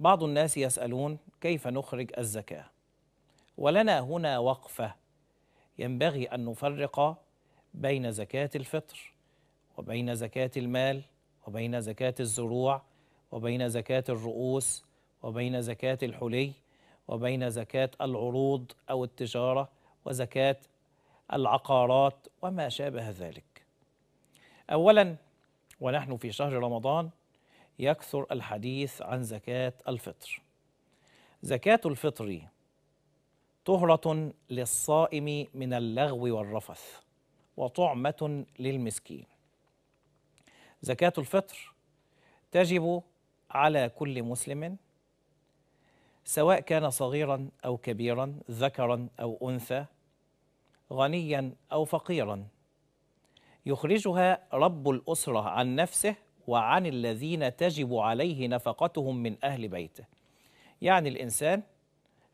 بعض الناس يسألون كيف نخرج الزكاة ولنا هنا وقفة ينبغي أن نفرق بين زكاة الفطر وبين زكاة المال وبين زكاة الزروع وبين زكاة الرؤوس وبين زكاة الحلي وبين زكاة العروض أو التجارة وزكاة العقارات وما شابه ذلك. أولا ونحن في شهر رمضان يكثر الحديث عن زكاة الفطر زكاة الفطر طهرة للصائم من اللغو والرفث وطعمة للمسكين زكاة الفطر تجب على كل مسلم سواء كان صغيرا أو كبيرا ذكرا أو أنثى غنيا أو فقيرا يخرجها رب الأسرة عن نفسه وعن الذين تجب عليه نفقتهم من أهل بيته يعني الإنسان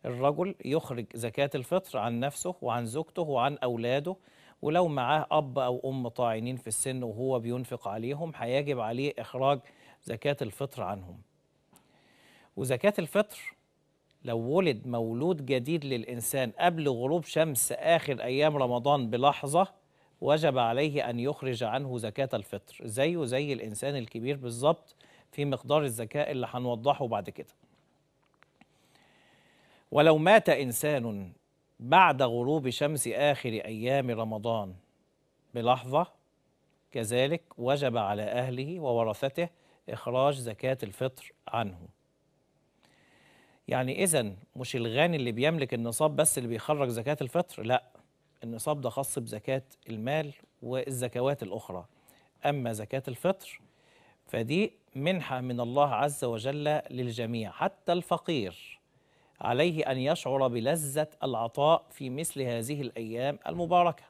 الرجل يخرج زكاة الفطر عن نفسه وعن زوجته وعن أولاده ولو معاه أب أو أم طاعنين في السن وهو بينفق عليهم هيجب عليه إخراج زكاة الفطر عنهم وزكاة الفطر لو ولد مولود جديد للإنسان قبل غروب شمس آخر أيام رمضان بلحظة وجب عليه أن يخرج عنه زكاة الفطر زيه زي الإنسان الكبير بالظبط في مقدار الزكاة اللي هنوضحه بعد كده ولو مات إنسان بعد غروب شمس آخر أيام رمضان بلحظة كذلك وجب على أهله وورثته إخراج زكاة الفطر عنه يعني إذا مش الغني اللي بيملك النصاب بس اللي بيخرج زكاة الفطر لا النصاب ده خاص بزكاة المال والزكوات الأخرى أما زكاة الفطر فدي منحة من الله عز وجل للجميع حتى الفقير عليه أن يشعر بلذة العطاء في مثل هذه الأيام المباركة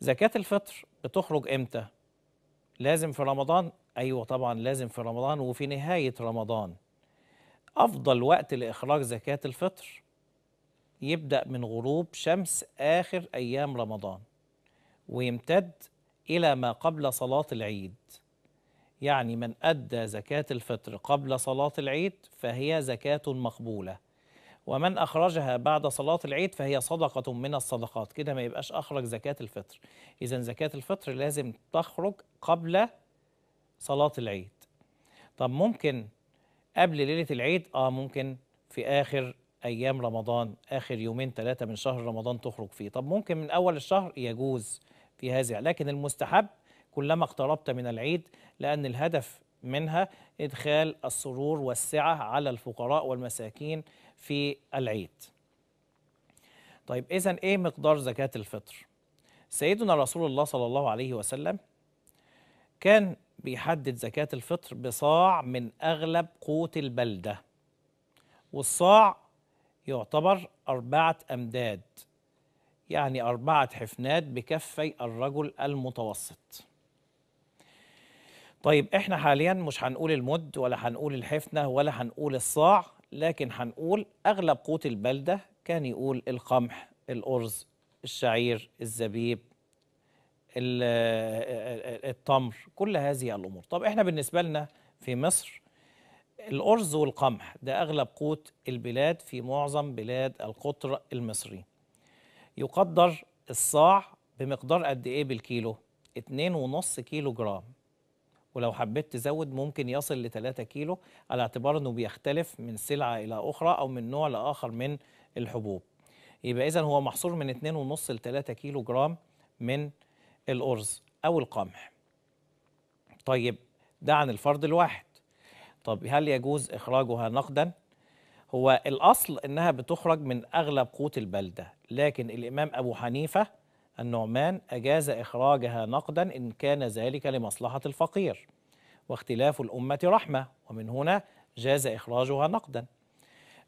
زكاة الفطر بتخرج إمتى؟ لازم في رمضان؟ أيوة طبعا لازم في رمضان وفي نهاية رمضان أفضل وقت لإخراج زكاة الفطر يبدأ من غروب شمس آخر أيام رمضان ويمتد إلى ما قبل صلاة العيد يعني من أدى زكاة الفطر قبل صلاة العيد فهي زكاة مقبولة ومن أخرجها بعد صلاة العيد فهي صدقة من الصدقات كده ما يبقاش أخرج زكاة الفطر إذا زكاة الفطر لازم تخرج قبل صلاة العيد طب ممكن قبل ليلة العيد آه ممكن في آخر ايام رمضان اخر يومين ثلاثه من شهر رمضان تخرج فيه طب ممكن من اول الشهر يجوز في هذه لكن المستحب كلما اقتربت من العيد لان الهدف منها ادخال السرور والسعه على الفقراء والمساكين في العيد طيب اذا ايه مقدار زكاه الفطر سيدنا رسول الله صلى الله عليه وسلم كان بيحدد زكاه الفطر بصاع من اغلب قوت البلده والصاع يعتبر أربعة أمداد يعني أربعة حفنات بكفي الرجل المتوسط طيب احنا حاليا مش هنقول المد ولا هنقول الحفنة ولا هنقول الصاع لكن هنقول أغلب قوت البلدة كان يقول القمح الأرز الشعير الزبيب آه، آه، آه، التمر كل هذه الأمور طب احنا بالنسبة لنا في مصر الأرز والقمح ده أغلب قوت البلاد في معظم بلاد القطر المصري يقدر الصاع بمقدار قد إيه بالكيلو؟ 2.5 كيلو جرام ولو حبيت تزود ممكن يصل ل 3 كيلو على اعتبار أنه بيختلف من سلعة إلى أخرى أو من نوع لآخر من الحبوب يبقى إذا هو محصور من 2.5 ل 3 كيلو جرام من الأرز أو القمح طيب ده عن الفرد الواحد طب هل يجوز إخراجها نقدا؟ هو الأصل أنها بتخرج من أغلب قوت البلدة لكن الإمام أبو حنيفة النعمان أجاز إخراجها نقدا إن كان ذلك لمصلحة الفقير واختلاف الأمة رحمة ومن هنا جاز إخراجها نقدا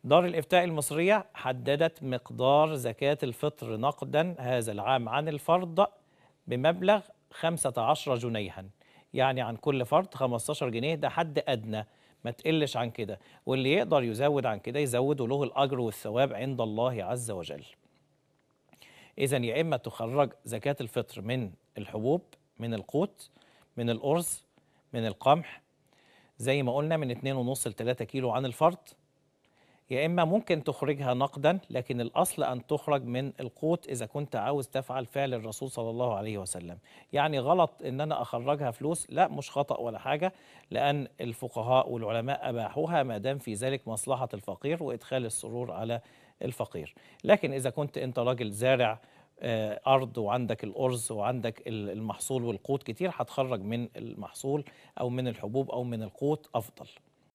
دار الإفتاء المصرية حددت مقدار زكاة الفطر نقدا هذا العام عن الفرد بمبلغ 15 جنيها يعني عن كل فرد 15 جنيه ده حد أدنى ما تقلش عن كده واللي يقدر يزود عن كده يزود له الأجر والثواب عند الله عز وجل إذا يا إما تخرج زكاة الفطر من الحبوب من القوت من الأرز من القمح زي ما قلنا من 2.5 ل 3 كيلو عن الفرد يا إما ممكن تخرجها نقدا لكن الأصل أن تخرج من القوت إذا كنت عاوز تفعل فعل الرسول صلى الله عليه وسلم يعني غلط إن أنا أخرجها فلوس لا مش خطأ ولا حاجة لأن الفقهاء والعلماء أباحوها ما دام في ذلك مصلحة الفقير وإدخال السرور على الفقير لكن إذا كنت أنت راجل زارع آه، أرض وعندك الأرز وعندك المحصول والقوت كتير هتخرج من المحصول أو من الحبوب أو من القوت أفضل